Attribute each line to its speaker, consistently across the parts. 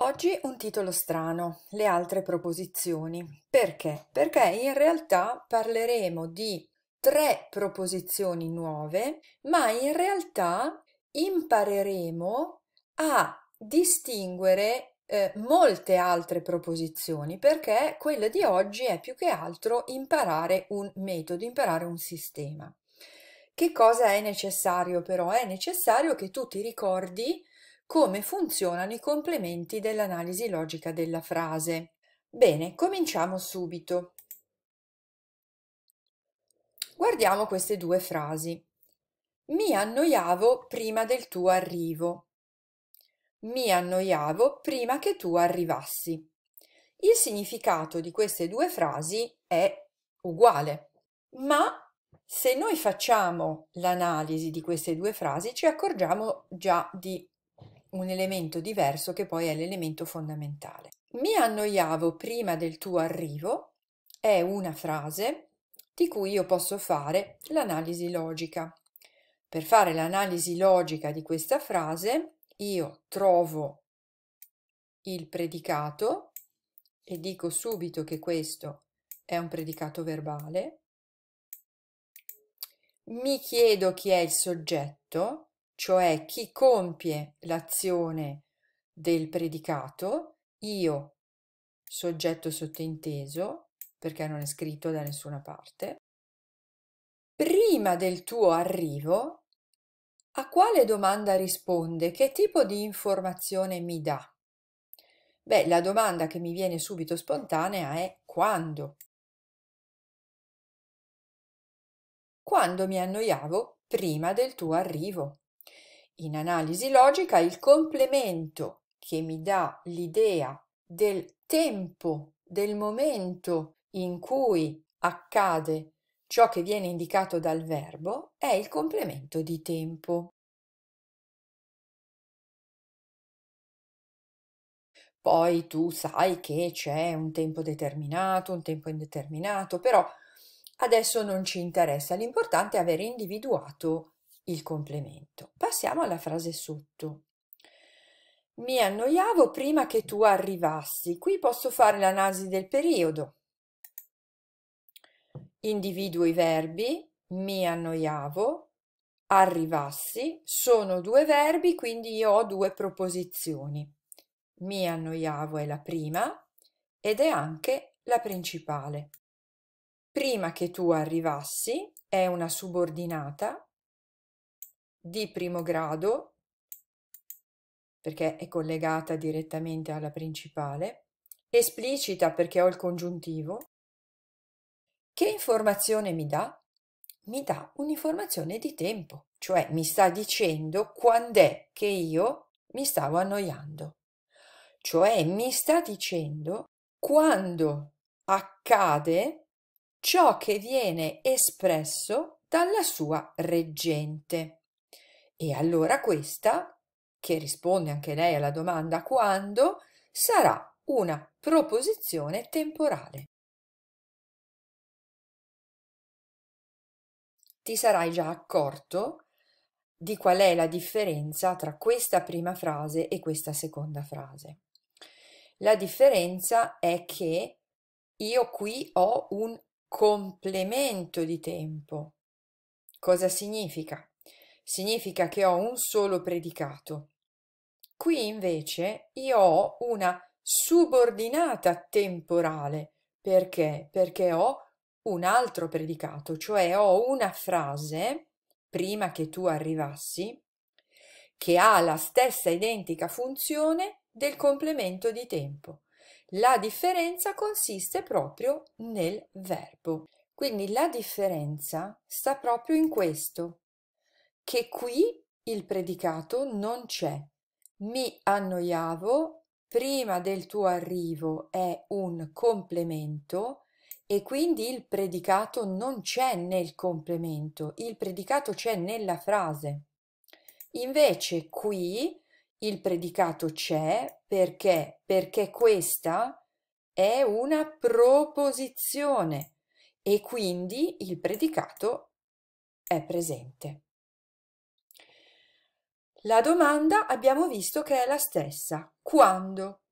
Speaker 1: Oggi un titolo strano, le altre proposizioni. Perché? Perché in realtà parleremo di tre proposizioni nuove, ma in realtà impareremo a distinguere eh, molte altre proposizioni perché quella di oggi è più che altro imparare un metodo, imparare un sistema. Che cosa è necessario però? È necessario che tu ti ricordi come funzionano i complementi dell'analisi logica della frase. Bene, cominciamo subito. Guardiamo queste due frasi. Mi annoiavo prima del tuo arrivo. Mi annoiavo prima che tu arrivassi. Il significato di queste due frasi è uguale, ma se noi facciamo l'analisi di queste due frasi ci accorgiamo già di un elemento diverso che poi è l'elemento fondamentale. Mi annoiavo prima del tuo arrivo è una frase di cui io posso fare l'analisi logica. Per fare l'analisi logica di questa frase io trovo il predicato e dico subito che questo è un predicato verbale, mi chiedo chi è il soggetto cioè chi compie l'azione del predicato, io, soggetto sottinteso, perché non è scritto da nessuna parte, prima del tuo arrivo, a quale domanda risponde? Che tipo di informazione mi dà? Beh, la domanda che mi viene subito spontanea è quando? Quando mi annoiavo prima del tuo arrivo. In analisi logica il complemento che mi dà l'idea del tempo, del momento in cui accade ciò che viene indicato dal verbo è il complemento di tempo. Poi tu sai che c'è un tempo determinato, un tempo indeterminato, però adesso non ci interessa, l'importante è aver individuato il complemento. Passiamo alla frase sotto. Mi annoiavo prima che tu arrivassi. Qui posso fare l'analisi del periodo. Individuo i verbi, mi annoiavo, arrivassi, sono due verbi, quindi io ho due proposizioni. Mi annoiavo è la prima ed è anche la principale. Prima che tu arrivassi è una subordinata di primo grado, perché è collegata direttamente alla principale, esplicita perché ho il congiuntivo. Che informazione mi dà? Mi dà un'informazione di tempo, cioè mi sta dicendo quando è che io mi stavo annoiando, cioè mi sta dicendo quando accade ciò che viene espresso dalla sua reggente. E allora questa, che risponde anche lei alla domanda quando, sarà una proposizione temporale. Ti sarai già accorto di qual è la differenza tra questa prima frase e questa seconda frase. La differenza è che io qui ho un complemento di tempo. Cosa significa? significa che ho un solo predicato. Qui invece io ho una subordinata temporale. Perché? Perché ho un altro predicato, cioè ho una frase prima che tu arrivassi che ha la stessa identica funzione del complemento di tempo. La differenza consiste proprio nel verbo. Quindi la differenza sta proprio in questo, che qui il predicato non c'è. Mi annoiavo prima del tuo arrivo è un complemento e quindi il predicato non c'è nel complemento, il predicato c'è nella frase. Invece qui il predicato c'è perché? Perché questa è una proposizione e quindi il predicato è presente. La domanda abbiamo visto che è la stessa. Quando?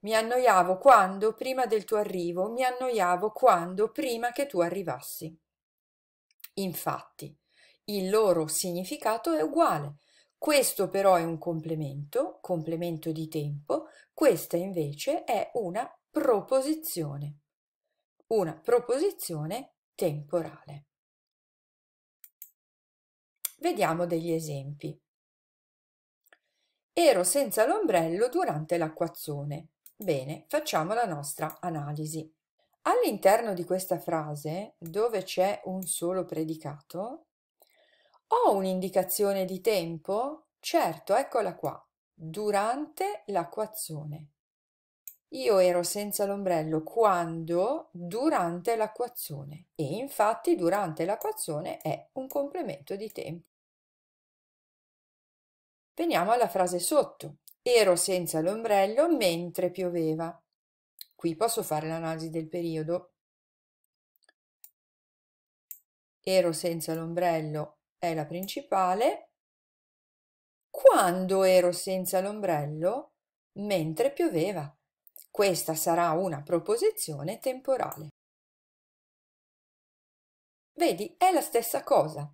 Speaker 1: Mi annoiavo quando prima del tuo arrivo, mi annoiavo quando prima che tu arrivassi. Infatti, il loro significato è uguale. Questo però è un complemento, complemento di tempo, questa invece è una proposizione, una proposizione temporale. Vediamo degli esempi. Ero senza l'ombrello durante l'acquazzone. Bene, facciamo la nostra analisi. All'interno di questa frase, dove c'è un solo predicato, ho un'indicazione di tempo? Certo, eccola qua. Durante l'acquazzone. Io ero senza l'ombrello quando durante l'acquazzone e infatti durante l'acquazzone è un complemento di tempo. Veniamo alla frase sotto. Ero senza l'ombrello mentre pioveva. Qui posso fare l'analisi del periodo. Ero senza l'ombrello è la principale. Quando ero senza l'ombrello? Mentre pioveva. Questa sarà una proposizione temporale. Vedi, è la stessa cosa.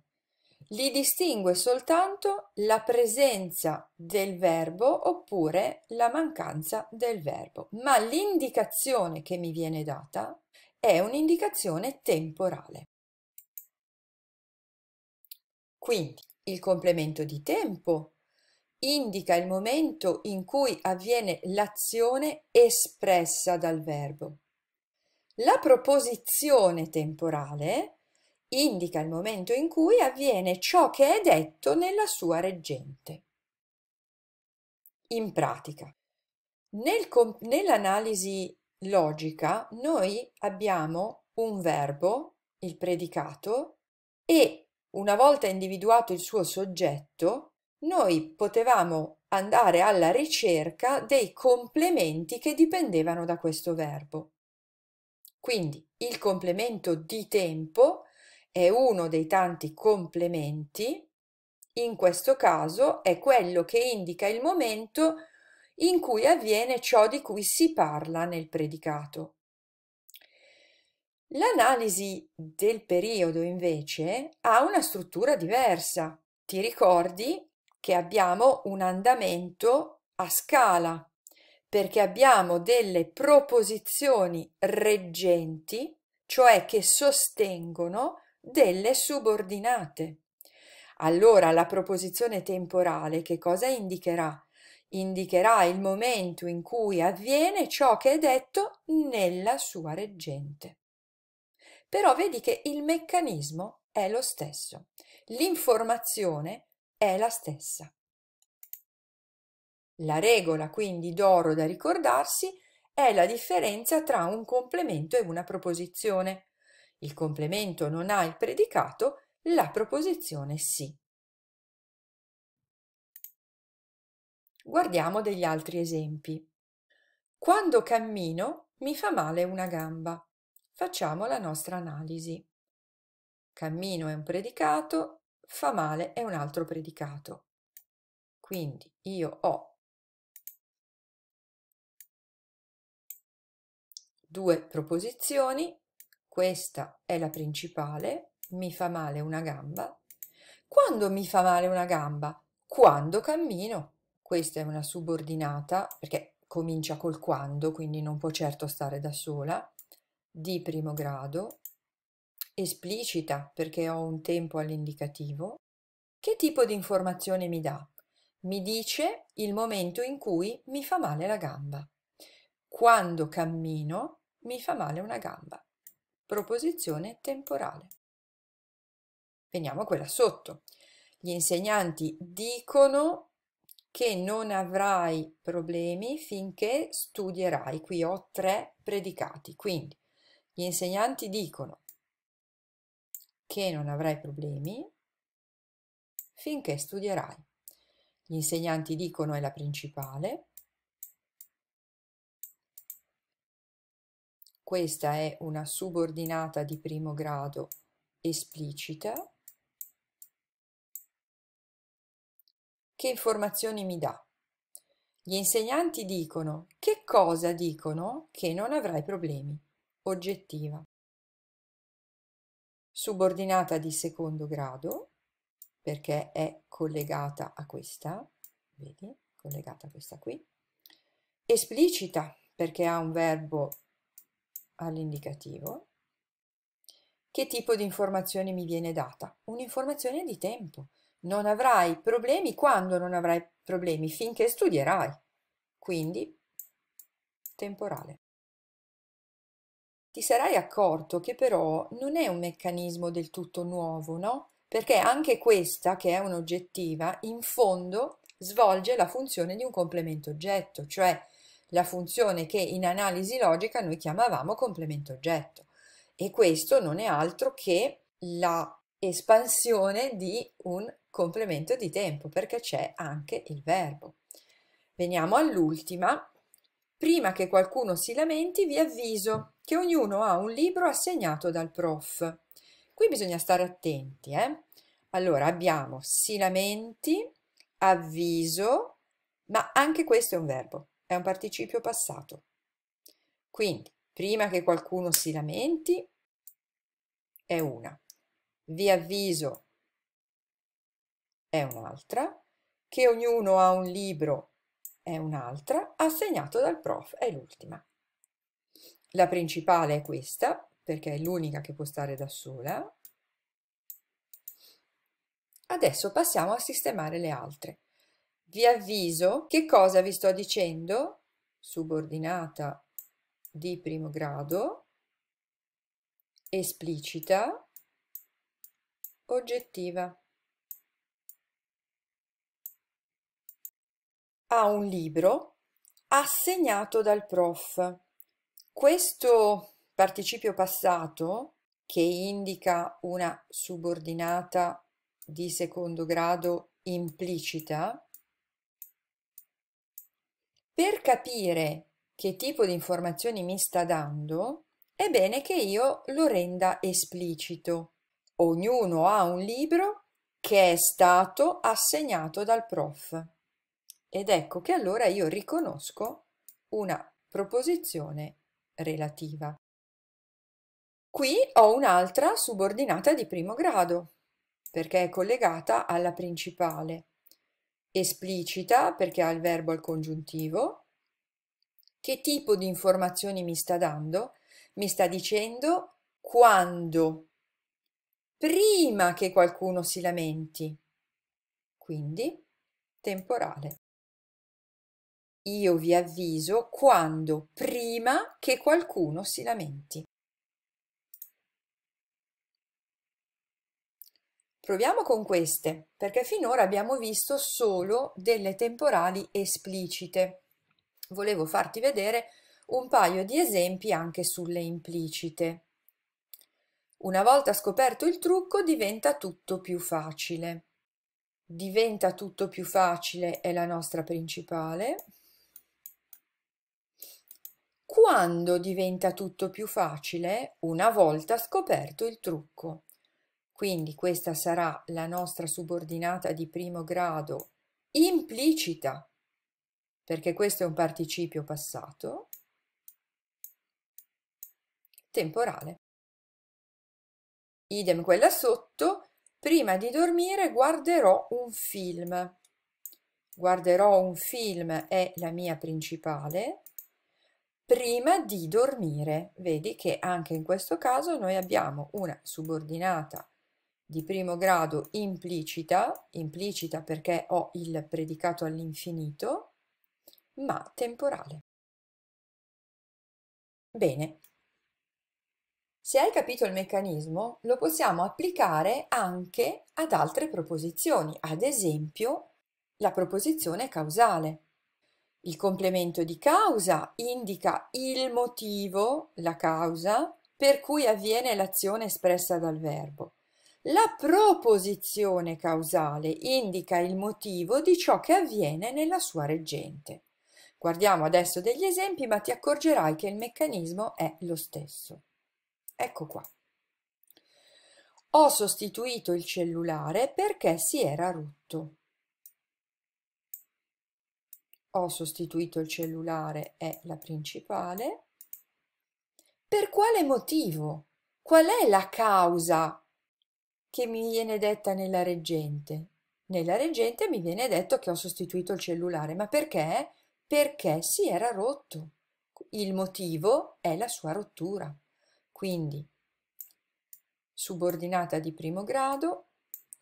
Speaker 1: Li distingue soltanto la presenza del verbo oppure la mancanza del verbo, ma l'indicazione che mi viene data è un'indicazione temporale. Quindi il complemento di tempo indica il momento in cui avviene l'azione espressa dal verbo. La proposizione temporale indica il momento in cui avviene ciò che è detto nella sua reggente. In pratica, nel nell'analisi logica noi abbiamo un verbo, il predicato, e una volta individuato il suo soggetto, noi potevamo andare alla ricerca dei complementi che dipendevano da questo verbo. Quindi il complemento di tempo è uno dei tanti complementi, in questo caso è quello che indica il momento in cui avviene ciò di cui si parla nel predicato. L'analisi del periodo invece ha una struttura diversa. Ti ricordi che abbiamo un andamento a scala perché abbiamo delle proposizioni reggenti, cioè che sostengono delle subordinate. Allora la proposizione temporale che cosa indicherà? Indicherà il momento in cui avviene ciò che è detto nella sua reggente. Però vedi che il meccanismo è lo stesso, l'informazione è la stessa. La regola quindi d'oro da ricordarsi è la differenza tra un complemento e una proposizione il complemento non ha il predicato, la proposizione sì. Guardiamo degli altri esempi. Quando cammino mi fa male una gamba. Facciamo la nostra analisi. Cammino è un predicato, fa male è un altro predicato. Quindi io ho due proposizioni questa è la principale, mi fa male una gamba. Quando mi fa male una gamba? Quando cammino. Questa è una subordinata perché comincia col quando, quindi non può certo stare da sola, di primo grado, esplicita perché ho un tempo all'indicativo. Che tipo di informazione mi dà? Mi dice il momento in cui mi fa male la gamba. Quando cammino mi fa male una gamba. Proposizione temporale. Veniamo a quella sotto. Gli insegnanti dicono che non avrai problemi finché studierai. Qui ho tre predicati, quindi gli insegnanti dicono che non avrai problemi finché studierai. Gli insegnanti dicono è la principale, Questa è una subordinata di primo grado esplicita. Che informazioni mi dà? Gli insegnanti dicono che cosa dicono che non avrai problemi. Oggettiva. Subordinata di secondo grado perché è collegata a questa, vedi, collegata a questa qui. Esplicita perché ha un verbo all'indicativo. Che tipo di informazione mi viene data? Un'informazione di tempo. Non avrai problemi quando non avrai problemi, finché studierai. Quindi, temporale. Ti sarai accorto che però non è un meccanismo del tutto nuovo, no? Perché anche questa, che è un'oggettiva, in fondo svolge la funzione di un complemento oggetto, cioè la funzione che in analisi logica noi chiamavamo complemento oggetto e questo non è altro che la espansione di un complemento di tempo perché c'è anche il verbo. Veniamo all'ultima. Prima che qualcuno si lamenti vi avviso che ognuno ha un libro assegnato dal prof. Qui bisogna stare attenti. Eh? Allora abbiamo si lamenti, avviso, ma anche questo è un verbo è un participio passato. Quindi, prima che qualcuno si lamenti, è una. Vi avviso è un'altra. Che ognuno ha un libro è un'altra. Assegnato dal prof è l'ultima. La principale è questa, perché è l'unica che può stare da sola. Adesso passiamo a sistemare le altre. Vi avviso che cosa vi sto dicendo, subordinata di primo grado, esplicita, oggettiva. Ha un libro assegnato dal prof. Questo participio passato, che indica una subordinata di secondo grado implicita, per capire che tipo di informazioni mi sta dando, è bene che io lo renda esplicito. Ognuno ha un libro che è stato assegnato dal prof. Ed ecco che allora io riconosco una proposizione relativa. Qui ho un'altra subordinata di primo grado, perché è collegata alla principale esplicita perché ha il verbo al congiuntivo, che tipo di informazioni mi sta dando? Mi sta dicendo quando, prima che qualcuno si lamenti, quindi temporale. Io vi avviso quando, prima che qualcuno si lamenti. Proviamo con queste, perché finora abbiamo visto solo delle temporali esplicite. Volevo farti vedere un paio di esempi anche sulle implicite. Una volta scoperto il trucco diventa tutto più facile. Diventa tutto più facile è la nostra principale. Quando diventa tutto più facile? Una volta scoperto il trucco. Quindi questa sarà la nostra subordinata di primo grado implicita, perché questo è un participio passato, temporale. Idem quella sotto, prima di dormire guarderò un film. Guarderò un film è la mia principale. Prima di dormire, vedi che anche in questo caso noi abbiamo una subordinata di primo grado implicita, implicita perché ho il predicato all'infinito, ma temporale. Bene, se hai capito il meccanismo, lo possiamo applicare anche ad altre proposizioni, ad esempio la proposizione causale. Il complemento di causa indica il motivo, la causa, per cui avviene l'azione espressa dal verbo. La proposizione causale indica il motivo di ciò che avviene nella sua reggente. Guardiamo adesso degli esempi, ma ti accorgerai che il meccanismo è lo stesso. Ecco qua. Ho sostituito il cellulare perché si era rotto. Ho sostituito il cellulare è la principale. Per quale motivo? Qual è la causa che mi viene detta nella reggente. Nella reggente mi viene detto che ho sostituito il cellulare, ma perché? Perché si era rotto. Il motivo è la sua rottura. Quindi subordinata di primo grado,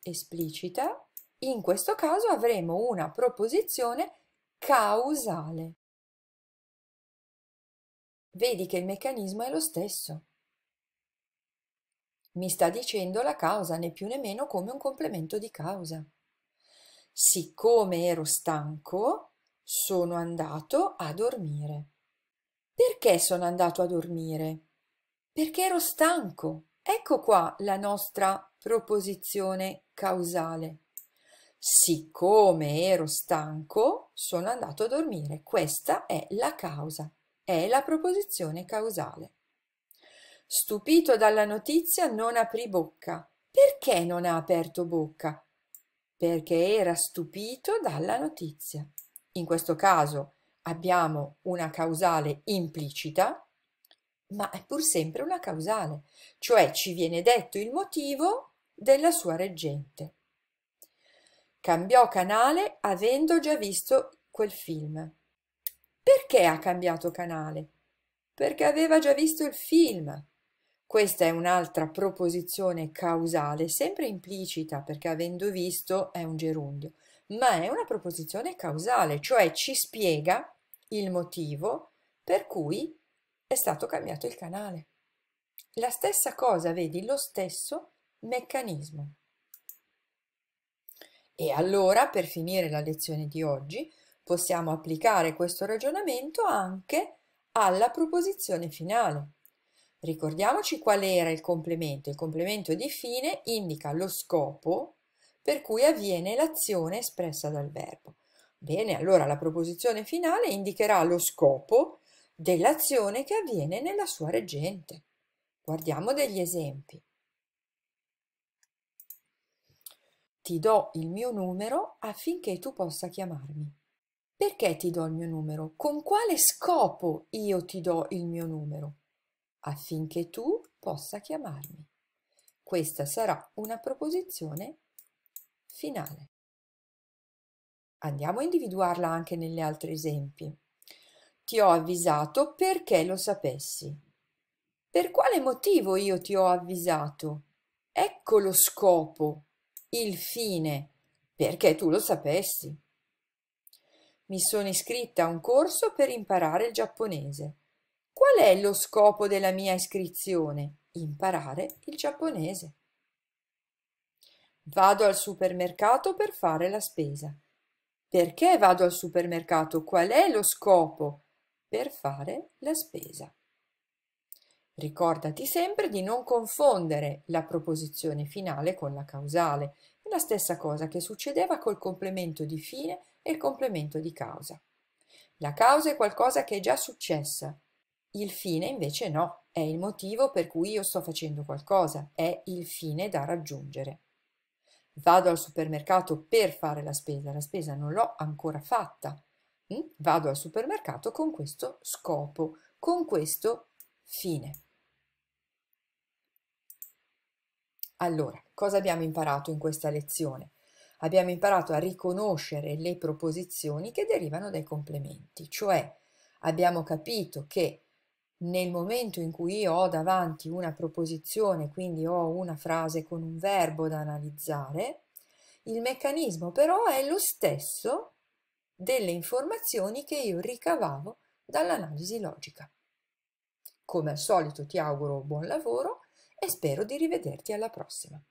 Speaker 1: esplicita, in questo caso avremo una proposizione causale. Vedi che il meccanismo è lo stesso. Mi sta dicendo la causa, né più né meno come un complemento di causa. Siccome ero stanco, sono andato a dormire. Perché sono andato a dormire? Perché ero stanco. Ecco qua la nostra proposizione causale. Siccome ero stanco, sono andato a dormire. Questa è la causa, è la proposizione causale. Stupito dalla notizia, non aprì bocca. Perché non ha aperto bocca? Perché era stupito dalla notizia. In questo caso abbiamo una causale implicita, ma è pur sempre una causale, cioè ci viene detto il motivo della sua reggente. Cambiò canale avendo già visto quel film. Perché ha cambiato canale? Perché aveva già visto il film. Questa è un'altra proposizione causale, sempre implicita perché avendo visto è un gerundio, ma è una proposizione causale, cioè ci spiega il motivo per cui è stato cambiato il canale. La stessa cosa, vedi, lo stesso meccanismo. E allora, per finire la lezione di oggi, possiamo applicare questo ragionamento anche alla proposizione finale. Ricordiamoci qual era il complemento. Il complemento di fine indica lo scopo per cui avviene l'azione espressa dal verbo. Bene, allora la proposizione finale indicherà lo scopo dell'azione che avviene nella sua reggente. Guardiamo degli esempi. Ti do il mio numero affinché tu possa chiamarmi. Perché ti do il mio numero? Con quale scopo io ti do il mio numero? affinché tu possa chiamarmi. Questa sarà una proposizione finale. Andiamo a individuarla anche negli altri esempi. Ti ho avvisato perché lo sapessi. Per quale motivo io ti ho avvisato? Ecco lo scopo, il fine, perché tu lo sapessi. Mi sono iscritta a un corso per imparare il giapponese. Qual è lo scopo della mia iscrizione? Imparare il giapponese. Vado al supermercato per fare la spesa. Perché vado al supermercato? Qual è lo scopo? Per fare la spesa. Ricordati sempre di non confondere la proposizione finale con la causale. È la stessa cosa che succedeva col complemento di fine e il complemento di causa. La causa è qualcosa che è già successa, il fine invece no, è il motivo per cui io sto facendo qualcosa, è il fine da raggiungere. Vado al supermercato per fare la spesa, la spesa non l'ho ancora fatta. Hm? Vado al supermercato con questo scopo, con questo fine. Allora, cosa abbiamo imparato in questa lezione? Abbiamo imparato a riconoscere le proposizioni che derivano dai complementi, cioè abbiamo capito che nel momento in cui io ho davanti una proposizione, quindi ho una frase con un verbo da analizzare, il meccanismo però è lo stesso delle informazioni che io ricavavo dall'analisi logica. Come al solito ti auguro buon lavoro e spero di rivederti alla prossima.